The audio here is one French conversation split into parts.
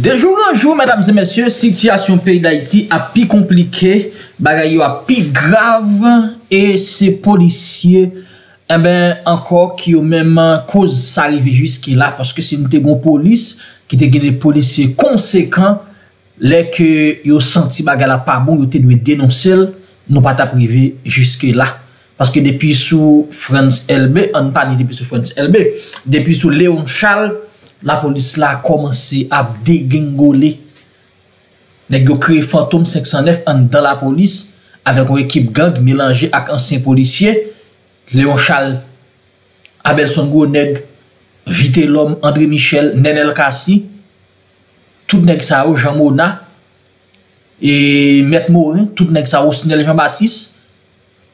De joun an joun, madames et messieurs, sityasyon pey d'Haïti api komplike, bagay yo api grave, e se polisye, e eh ben anko ki yo menman koz s'arive jiske la, paske si nou te goun polis, ki te goun polisye konsekant, le ke yo senti bagay la parbon, yo te dwe denonsel, nou pata prive jiske la. Paske depi sou Franz Elbe, an pa di depi sou Franz Elbe, depi sou Léon Charles, la polis la a komanse ap degengole. Nèk yo kre Fantom 509 an dan la polis, avek ou ekip gand, melange ak ansen polisye, Leon Chal, Abel Songo, Nèk, Vite Lom, André Michel, Nenel Kassi, tout nèk sa ou, Jean Mouna, et Mette Mou, tout nèk sa ou, Sinel Jean-Baptiste,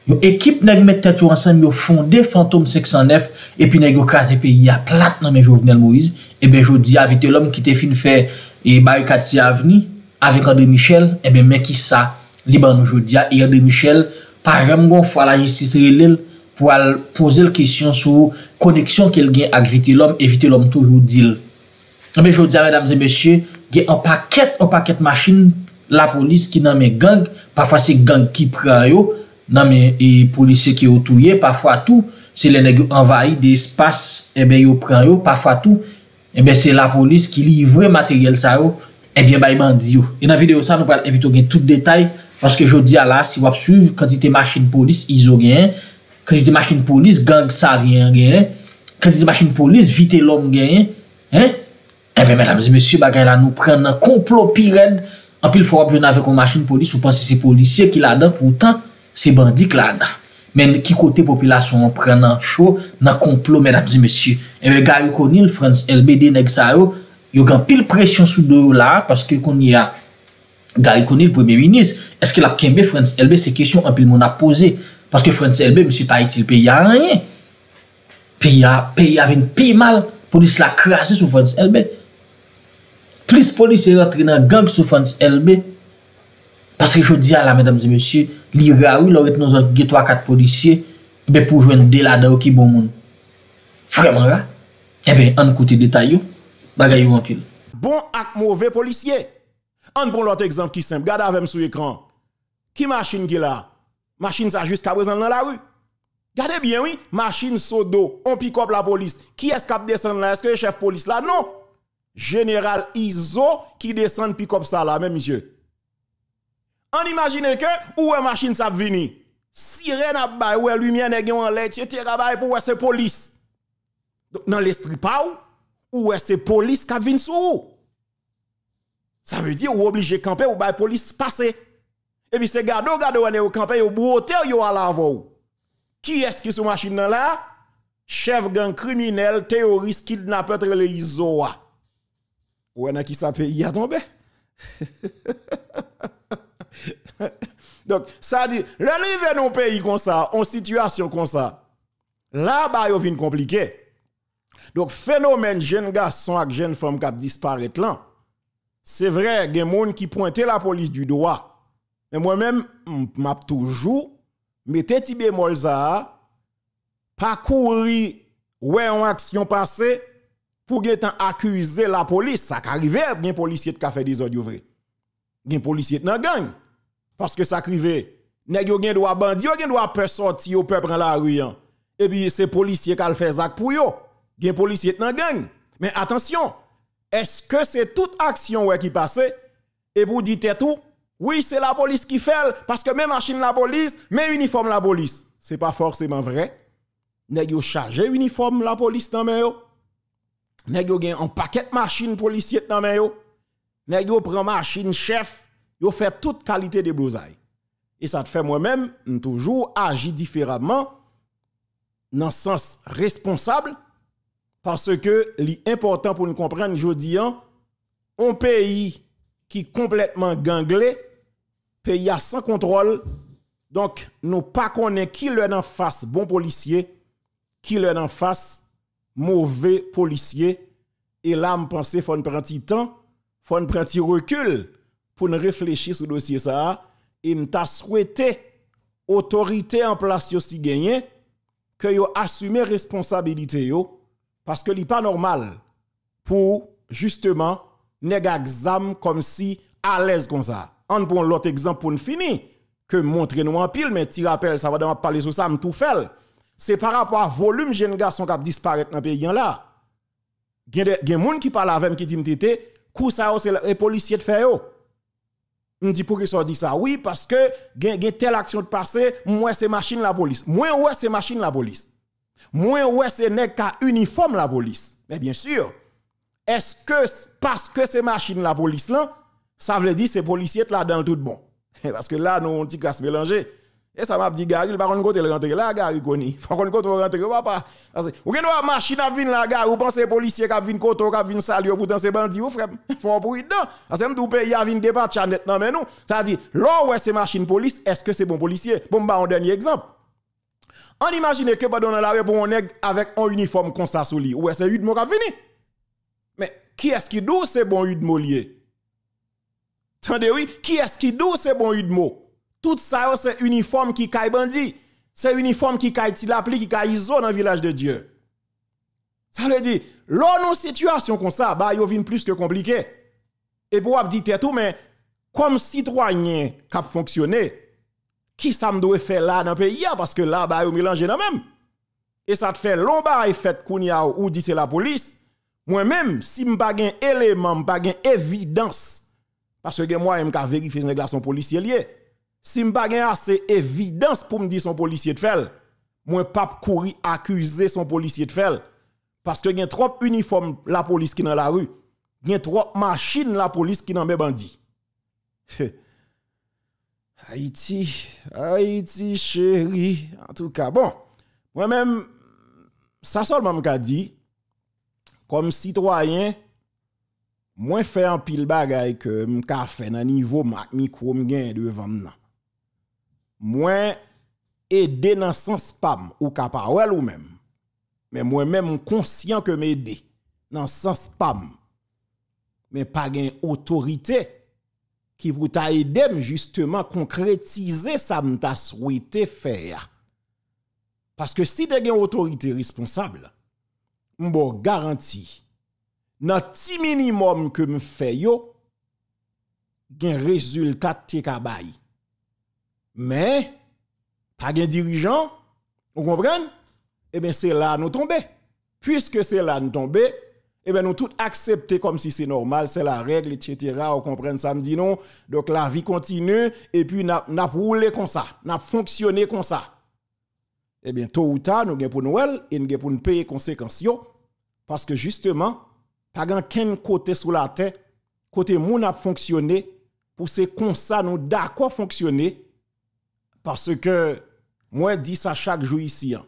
yo ekip nèk mette tè tou ansen, yo fonde Fantom 509, epi nèk yo kras epi, ya plat nan men Jovenel Mouiz, ebe eh jodi avite lom ki te fin fe e eh, barikat si avni avek an de michel, ebe eh men ki sa li ban nou jodi a, e an de michel pa rem gon fwa la jistis relil pou al pose l kisyon sou koneksyon kel gen ak vite lom evite lom toujou dil ebe jodi a, mèdames et mèsyè, gen an paket an paket machin la polis ki nan mè gang, pafwa se gang ki pran yo, nan mè polisè ki otouye, pafwa tou se le negu anvayi de espas ebe yo pran yo, pafwa tou Ebe eh se la polis ki livre materyel sa ou, ebyen bay mandi ou. E nan videyo sa nou pral evito gen tout detay. Paske jodi ala si wap suv, kanzite masjin polis izo gen, kanzite masjin polis gang sa vyen gen, kanzite masjin polis vite lom gen. Ebe menam zi monsi bagay la nou pren nan konplo pirend, anpil fwap jen ave kon masjin polis ou pan se se polisye ki la dan, poutan se bandi ki la dan. men ki kote popilasyon an pre nan chou, nan konplo, mèdames et messieurs. Ewe eh gari konil Frans LB denek sa yo, yo gan pil presyon sou dorou la, paske kon ya gari konil premier ministre. Eske la kenbe Frans LB se kesyon an pil moun apose? Paske Frans LB monsi ta itil pe ya ranyen? Pe ya ven pi mal, polis la krasi sou Frans LB? Plis polis e ratre nan gang sou Frans LB? Paske yo di ala, mesdames et messieurs, li ra ou, lor et nou zon ge 3-4 polisye, be poujwen nou de la da ou ki bon moun. Frèman ra, yave an koute detay yo, bagay yo rampil. Bon ak mouvè polisye, an pon lote ekzamp ki semp, gade avem sou ekran. Ki maschine ge la? Maschine sa jist kabrezen nan la ou? Gade bien ou, maschine so do, on pikop la polis, ki eskap desen la, eske chef polis la? Non! General Izo ki desen pikop sa la, men misye, genye. On imagine que où est machine ça vini. Sirène a bay, ou est lumière nèg en l'air, etc. bay pour c'est police. Donc dans l'esprit pas ou est c'est police qui vient sous. Ça veut dire ou obligé camper ou bay police passer. Et puis c'est gado gado on est au camper ou broter yo à l'avant. Qui est-ce qui sous machine là Chef gang criminel, terroriste, kidnappeur, le Isoa. Ou en a qui sa pays a tombé donc, ça dit, le arrive dans un pays comme ça, en situation comme ça, là-bas, il vient compliqué. Donc, phénomène jeune garçon avec jeune femme qui disparaissent. là, c'est vrai, il y a des gens qui pointaient la police du doigt. Mais moi-même, m'a toujours, Mais ti Molza ça, pas courir, ouais, en action passée, pour accuser la police. Ça arrive, il y a des policiers qui ont fait des ordres. Il y a des policiers qui ont gagné. Parce que ça crive. Nèg yo gen droit bandi, yo gen droit peur sorti, yo prendre la rue hein. Et puis c'est policier qui fait zak pour yo. Gen policier nan gang. Mais attention, est-ce que c'est toute action qui passe et vous dites tout Oui, c'est la police qui fait parce que même machine la police, même uniforme la police. C'est pas forcément vrai. Nèg yo charge uniforme la police dans main yo. Nèg yo gen un paquet machine policier dans main yo. Nèg yo prend machine chef Yo fè tout kalite de blouzaï. E sa te fè mwen mèm, nou toujou, aji diféraman, nan sens responsable, parce ke li important pou nou komprenn, jou diyan, on peyi ki kompletman ganglé, peyi a san kontrol, donk nou pa konen ki lè nan fass bon policier, ki lè nan fass mouvè policier, e lam panse fòn pranti tan, fòn pranti rekul, pour nous réfléchir sur le dossier ça et nous t'a souhaité autorité en place yo si gagné que yo assumer responsabilité yo parce que n'est pas normal pour justement nèg examen comme si à l'aise comme ça. On prend l'autre exemple pour ne finir que montrer nous en pile mais petit rappel ça va parler sur ça me tout fait. C'est par rapport à volume jeune garçon qui disparaît dans le pays là. a des gens qui parlent avec qui dit coup ça c'est les policiers de faire yo. On dit ça dit ça oui parce que gen, gen telle action de passé, moins c'est machine la police. Moins ouais c'est machine la police. Moins ouais c'est n'est qu'à uniforme la police. Mais bien sûr, est-ce que parce que c'est machine la police là, ça veut dire c'est policier là dans le tout bon. parce que là nous on dit qu'à se mélanger. Et ça m'a dit, Gary, il va qu'on côté rentrer là, Gary, Koni. Faut qu'on côté rentrer, papa. Parce que, ou bien, la machine à venir là, Gary, ou pensez policier qui vin côté, qui vin saluer, ou pourtant c'est bandit, ou frère. Faut pour dedans. Parce que, tout pays a vient débattre, non mais nous. Ça dit, là où est machine police, est-ce que c'est bon policier? Bon, bah, un dernier exemple. On imagine que, pendant la rue, on est avec un uniforme comme ça sous lui. Ou est-ce que Udmo qui venu? Mais, qui est-ce qui doit c'est bon Udmo lié? Tendez, oui, qui est-ce qui doit c'est bon Udmo? tout ça c'est uniforme qui caille bandit. C'est uniforme qui caille tilapli, qui caille iso dans le village de Dieu. Ça veut dire, l'on une situation comme ça, bah, yo plus que compliqué. Et pour vous dire tout, mais comme citoyen qui a fonctionné, qui ça me doit faire là dans le pays, parce que là, bah, yo mélange dans même. Et ça te fait long et fait kounia ou dit c'est la police. Moi-même, si je n'ai pas d'éléments, je n'ai pas d'évidence, parce que moi, je vérifier vérifié les son policier lié. Si je n'ai pas assez évidence pour me dire son policier de faire, moi pas courir accuser son policier de faire. Parce que y a trop uniforme la police qui dans la rue. Il y a trop machine la police qui dans mes bandits. Haïti, Haïti chéri, En tout cas, bon, moi-même, ça seulement m'a dit, comme citoyen, moins fais un pile bagaille que je fait dans niveau micro fait devant moi. Mwen ede nan sanspam ou kapawel ou men, men mwen men moun konsyant ke mwede nan sanspam, men pa gen otorite ki pou ta edem justement konkretize sa mta swite fe ya. Paske si de gen otorite responsable, mbo garanti nan ti minimum ke mwfe yo gen rezultat te kabayi. Mais, pas de dirigeant, vous comprenez Eh bien, c'est là nous tomber. Puisque c'est là nous tomber, eh bien, nous tout accepter comme si c'est normal, c'est la règle, etc. On me dit non. Donc, la vie continue, et puis, n'a roulé comme ça, n'a fonctionné comme ça. Eh bien, tôt ou tard, nous avons pour Noël, et nous avons pour nous payer conséquences, parce que justement, pas de côté sous la terre, côté moun a fonctionné, pour c'est comme ça, nous d'accord fonctionner, parce que, moi, dis ça chaque jour ici. Hein.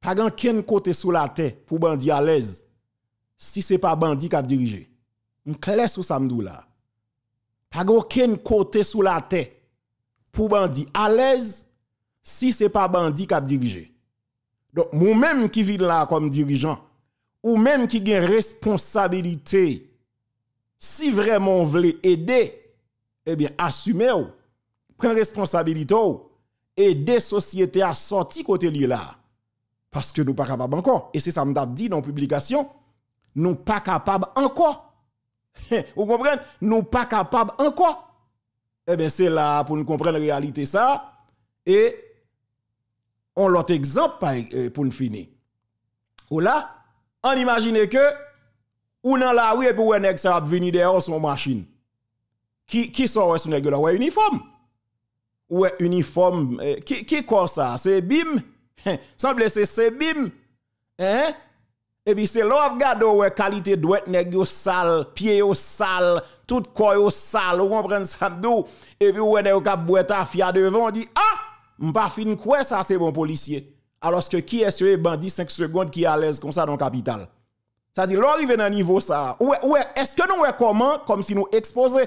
Pas grand côté sous la tête pour bandit à l'aise. Si c'est pas bandit qui a dirigé. On clé sous samdou là. Pas grand côté sous la tête pour bandit à l'aise. Si c'est pas bandit qui a dirigé. Donc, moi-même qui vit là comme dirigeant, ou même qui a responsabilité, si vraiment on voulez aider, eh bien, assumez-vous responsabilité et des sociétés à sortir côté li là. Parce que nous pas capable encore. Et c'est ça m'a dit dans publication. Nous pas capables encore. Vous comprenez? Nous pas capables encore. et eh bien, c'est là pour nous comprendre la réalité ça. Et on l'autre exemple euh, pour nous finir. Ou là, on imagine que ou dans la rue pour un ex ça venir derrière son machine. Qui qui sort son uniforme ouais uniforme euh, qui quoi ça c'est bim hein, semble c'est c'est bim hein? et puis c'est là gado, ouais qualité douette nèg sal, sale pied au sale tout corps au sale vous comprenez ça et puis ouais nèg cap boire ta fia on dit ah pas fin quoi ça c'est bon policier alors que qui est ce bandit 5 secondes qui est à l'aise comme ça dans le capital ça dit arrive dans niveau ça ouais ouais est-ce que nous ouais comment comme si nous exposés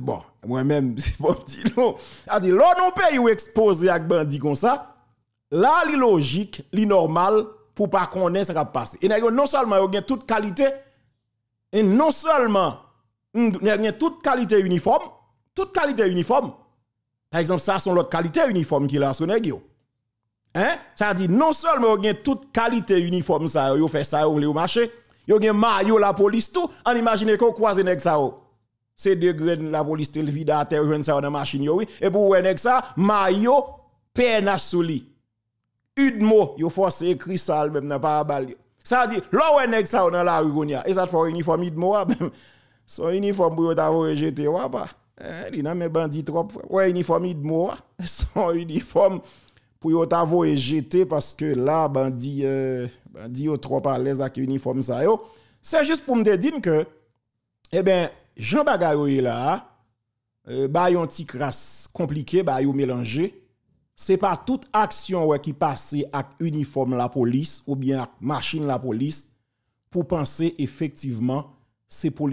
Bon, moi-même, c'est bon. petit non. A dit, l'on non pays ou exposé à bandit comme ça, là, li logique, li normal, pour pas connaître ce qui va passer. Et non seulement y a toute qualité, et non seulement mm, y a toute qualité uniforme, toute qualité uniforme. Par exemple, ça, sont l'autre qualité uniforme qui là, Hein? Ça dit, non seulement y a toute qualité uniforme, ça, il fait ça, y marcher, marché, y a maillot la police tout, on imagine qu'on croise nèg ça, Se de gwen la voliste l vida a ter yon sa yon masin yowi. E pou wene ksa mayo penasouli. Yon fos ekri sal menm nan parabal. Sa di, lò wene ksa yon nan la yon gonya. E sat fò yon uniform yon mou wap menm. Son uniform pou yon tavo ah. e eh, jetè wap pa. E li nan mè bandi trop fò. Yon uniform yon mou ah, wap. Son uniform pou yon tavo e jetè paske la bandi eh, yon trop alèz ak yon uniform sa yow. Se jist pou mde din ke e ben Jean Bagayouye la, euh, ba yon ti kras komplike, ba yon melange, se pa tout aksyon wè ki pase ak uniform la polis ou bien ak machine la polis pou panse efektiveman se polis.